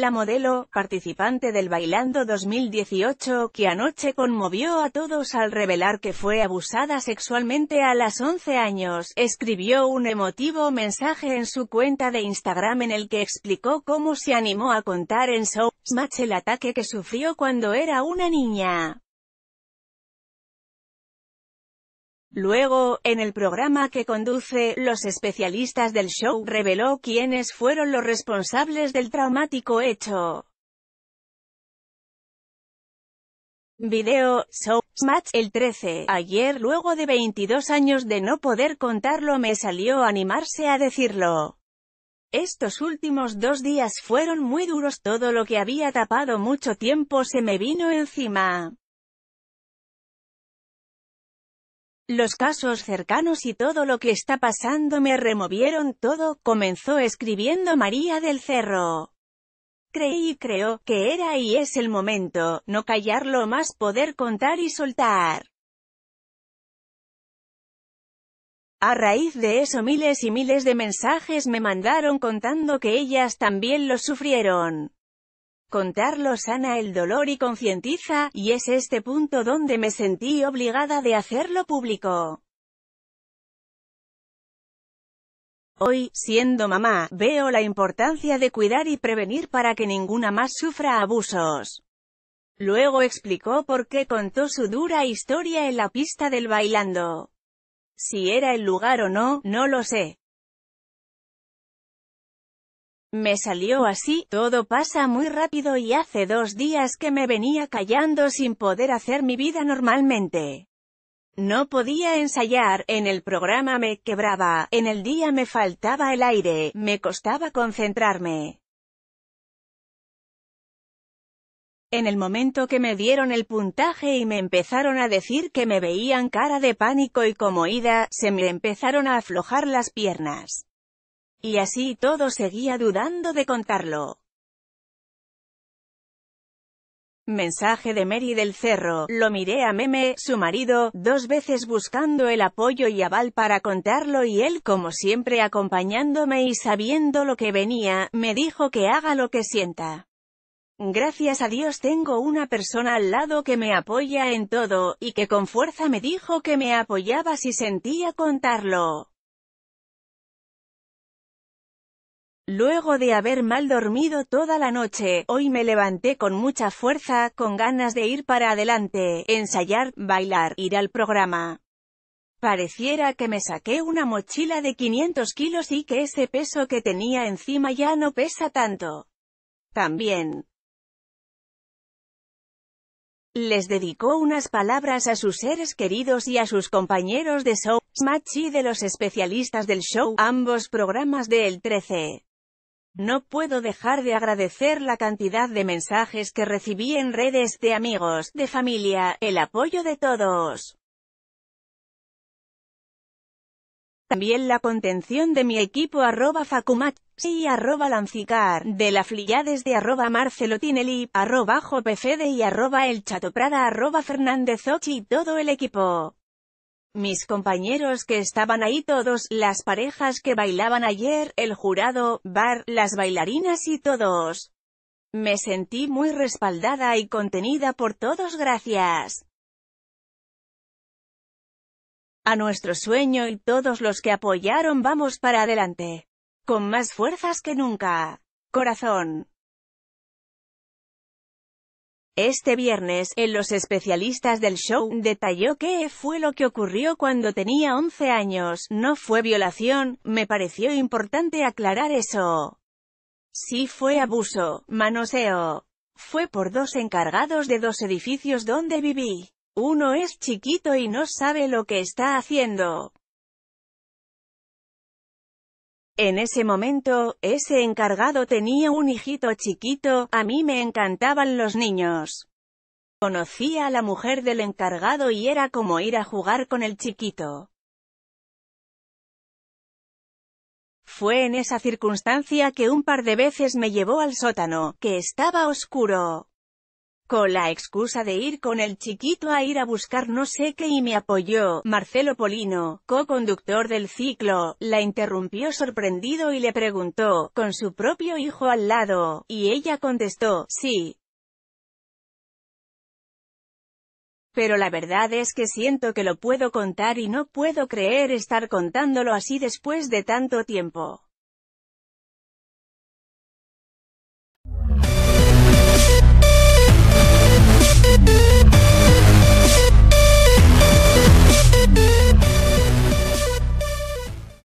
la modelo, participante del Bailando 2018, que anoche conmovió a todos al revelar que fue abusada sexualmente a las 11 años, escribió un emotivo mensaje en su cuenta de Instagram en el que explicó cómo se animó a contar en Showmatch el ataque que sufrió cuando era una niña. Luego, en el programa que conduce, los especialistas del show reveló quiénes fueron los responsables del traumático hecho. Video, Show, smash, el 13. Ayer luego de 22 años de no poder contarlo me salió animarse a decirlo. Estos últimos dos días fueron muy duros, todo lo que había tapado mucho tiempo se me vino encima. Los casos cercanos y todo lo que está pasando me removieron todo, comenzó escribiendo María del Cerro. Creí y creo, que era y es el momento, no callarlo más poder contar y soltar. A raíz de eso miles y miles de mensajes me mandaron contando que ellas también lo sufrieron. Contarlo sana el dolor y concientiza, y es este punto donde me sentí obligada de hacerlo público. Hoy, siendo mamá, veo la importancia de cuidar y prevenir para que ninguna más sufra abusos. Luego explicó por qué contó su dura historia en la pista del bailando. Si era el lugar o no, no lo sé, me salió así, todo pasa muy rápido y hace dos días que me venía callando sin poder hacer mi vida normalmente. No podía ensayar, en el programa me quebraba, en el día me faltaba el aire, me costaba concentrarme. En el momento que me dieron el puntaje y me empezaron a decir que me veían cara de pánico y como ida, se me empezaron a aflojar las piernas. Y así todo seguía dudando de contarlo. Mensaje de Mary del Cerro, lo miré a Meme, su marido, dos veces buscando el apoyo y aval para contarlo y él como siempre acompañándome y sabiendo lo que venía, me dijo que haga lo que sienta. Gracias a Dios tengo una persona al lado que me apoya en todo, y que con fuerza me dijo que me apoyaba si sentía contarlo. Luego de haber mal dormido toda la noche, hoy me levanté con mucha fuerza, con ganas de ir para adelante, ensayar, bailar, ir al programa. Pareciera que me saqué una mochila de 500 kilos y que ese peso que tenía encima ya no pesa tanto. También. Les dedicó unas palabras a sus seres queridos y a sus compañeros de show, y de los especialistas del show, ambos programas de El 13. No puedo dejar de agradecer la cantidad de mensajes que recibí en redes, de amigos, de familia, el apoyo de todos. También la contención de mi equipo arroba facumat, sí arroba lancicar, de la flilla de arroba marcelotinelli, arroba y arroba elchatoprada arroba fernández y todo el equipo. Mis compañeros que estaban ahí todos, las parejas que bailaban ayer, el jurado, bar, las bailarinas y todos. Me sentí muy respaldada y contenida por todos gracias a nuestro sueño y todos los que apoyaron vamos para adelante. Con más fuerzas que nunca. Corazón. Este viernes, en Los Especialistas del Show, detalló qué fue lo que ocurrió cuando tenía 11 años, no fue violación, me pareció importante aclarar eso. Sí fue abuso, manoseo. Fue por dos encargados de dos edificios donde viví. Uno es chiquito y no sabe lo que está haciendo. En ese momento, ese encargado tenía un hijito chiquito, a mí me encantaban los niños. Conocía a la mujer del encargado y era como ir a jugar con el chiquito. Fue en esa circunstancia que un par de veces me llevó al sótano, que estaba oscuro con la excusa de ir con el chiquito a ir a buscar no sé qué y me apoyó. Marcelo Polino, co-conductor del ciclo, la interrumpió sorprendido y le preguntó, con su propio hijo al lado, y ella contestó, sí. Pero la verdad es que siento que lo puedo contar y no puedo creer estar contándolo así después de tanto tiempo.